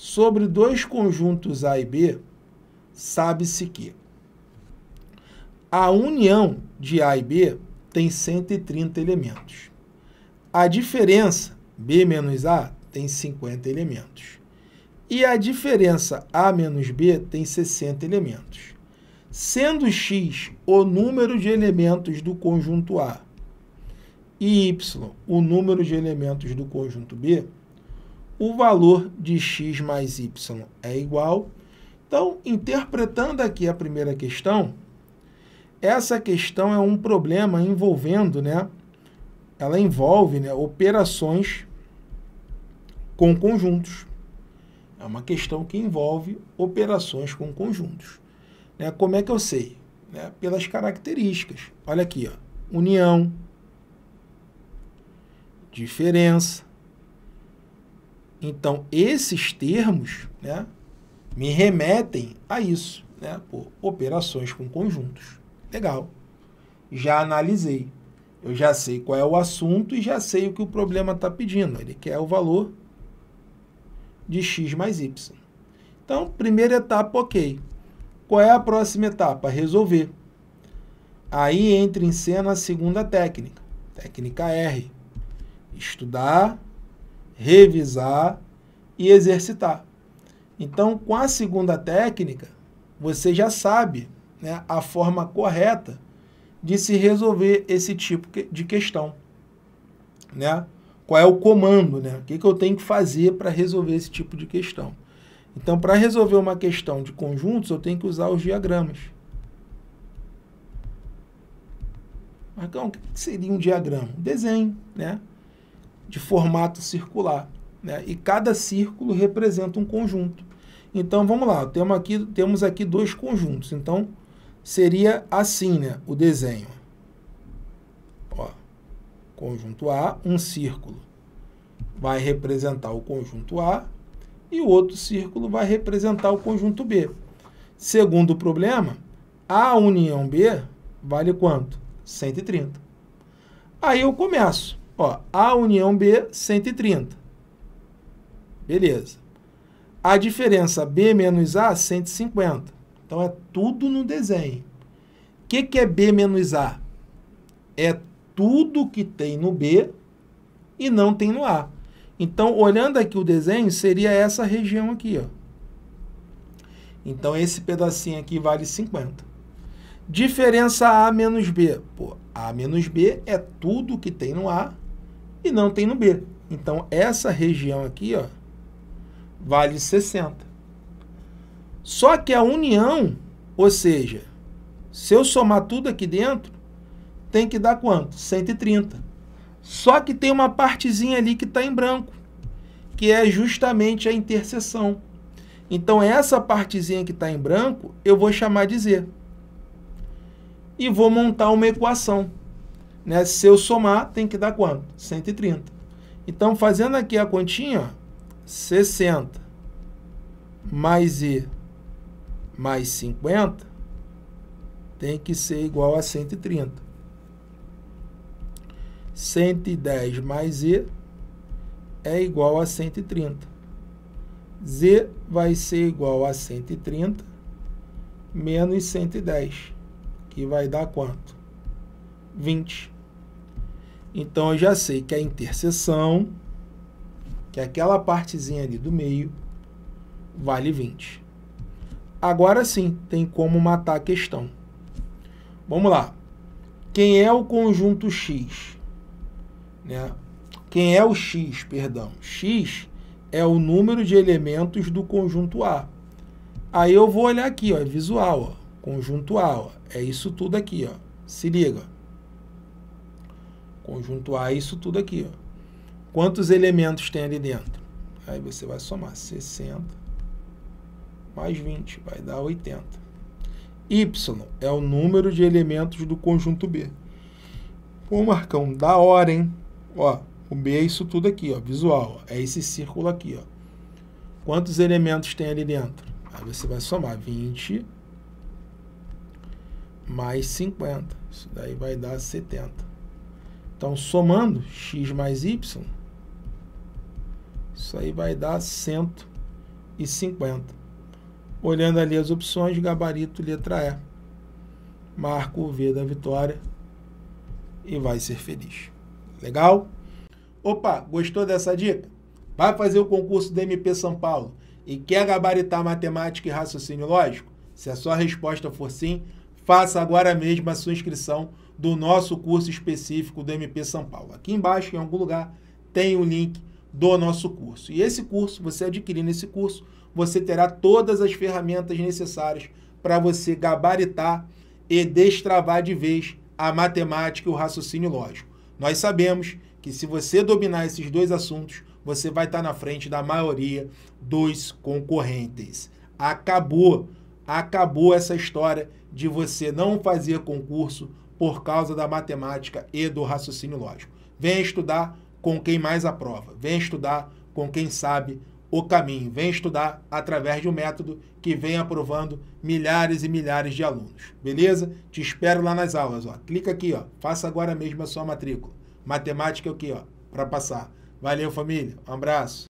Sobre dois conjuntos A e B, sabe-se que a união de A e B tem 130 elementos. A diferença B menos A tem 50 elementos. E a diferença A menos B tem 60 elementos. Sendo X o número de elementos do conjunto A e Y o número de elementos do conjunto B, o valor de x mais y é igual. Então, interpretando aqui a primeira questão, essa questão é um problema envolvendo, né? Ela envolve né, operações com conjuntos. É uma questão que envolve operações com conjuntos. Né? Como é que eu sei? Né? Pelas características. Olha aqui, ó. união, diferença, então, esses termos né, me remetem a isso, né, por operações com conjuntos. Legal. Já analisei. Eu já sei qual é o assunto e já sei o que o problema está pedindo. Ele quer o valor de x mais y. Então, primeira etapa, ok. Qual é a próxima etapa? Resolver. Aí entra em cena a segunda técnica, técnica R. Estudar revisar e exercitar. Então, com a segunda técnica, você já sabe né, a forma correta de se resolver esse tipo de questão. Né? Qual é o comando? Né? O que, que eu tenho que fazer para resolver esse tipo de questão? Então, para resolver uma questão de conjuntos, eu tenho que usar os diagramas. Marcão, o que seria um diagrama? Um desenho, né? de formato circular. Né? E cada círculo representa um conjunto. Então vamos lá, temos aqui, temos aqui dois conjuntos. Então seria assim né, o desenho. Ó, conjunto A, um círculo vai representar o conjunto A e o outro círculo vai representar o conjunto B. Segundo problema, a união B vale quanto? 130. Aí eu começo. Ó, a união B, 130. Beleza. A diferença B menos A, 150. Então, é tudo no desenho. O que, que é B menos A? É tudo que tem no B e não tem no A. Então, olhando aqui o desenho, seria essa região aqui, ó. Então, esse pedacinho aqui vale 50. Diferença A menos B. Pô, A menos B é tudo que tem no A e não tem no B. Então, essa região aqui ó, vale 60. Só que a união, ou seja, se eu somar tudo aqui dentro, tem que dar quanto? 130. Só que tem uma partezinha ali que está em branco, que é justamente a interseção. Então, essa partezinha que está em branco, eu vou chamar de Z. E vou montar uma equação. Né? Se eu somar, tem que dar quanto? 130. Então, fazendo aqui a continha, 60 mais E mais 50 tem que ser igual a 130. 110 mais E é igual a 130. Z vai ser igual a 130 menos 110, que vai dar quanto? 20. Então eu já sei que a interseção, que é aquela partezinha ali do meio, vale 20. Agora sim, tem como matar a questão. Vamos lá. Quem é o conjunto X? Né? Quem é o X, perdão? X é o número de elementos do conjunto A. Aí eu vou olhar aqui, ó, é visual, ó, conjunto A, ó, é isso tudo aqui, ó. Se liga conjunto A é isso tudo aqui. Ó. Quantos elementos tem ali dentro? Aí você vai somar 60 mais 20, vai dar 80. Y é o número de elementos do conjunto B. Pô, Marcão, da hora, hein? Ó, o B é isso tudo aqui, ó, visual. Ó, é esse círculo aqui, ó. Quantos elementos tem ali dentro? Aí você vai somar 20 mais 50. Isso daí vai dar 70. Então, somando x mais y, isso aí vai dar 150. Olhando ali as opções, gabarito, letra E. Marco o V da vitória e vai ser feliz. Legal? Opa, gostou dessa dica? Vai fazer o concurso do MP São Paulo e quer gabaritar matemática e raciocínio lógico? Se a sua resposta for sim, faça agora mesmo a sua inscrição do nosso curso específico do MP São Paulo. Aqui embaixo, em algum lugar, tem o link do nosso curso. E esse curso, você adquirindo esse curso, você terá todas as ferramentas necessárias para você gabaritar e destravar de vez a matemática e o raciocínio lógico. Nós sabemos que se você dominar esses dois assuntos, você vai estar na frente da maioria dos concorrentes. Acabou, acabou essa história de você não fazer concurso por causa da matemática e do raciocínio lógico. Venha estudar com quem mais aprova, venha estudar com quem sabe o caminho, venha estudar através de um método que vem aprovando milhares e milhares de alunos. Beleza? Te espero lá nas aulas, ó. Clica aqui, ó. Faça agora mesmo a sua matrícula. Matemática é o que, para passar. Valeu, família. Um abraço.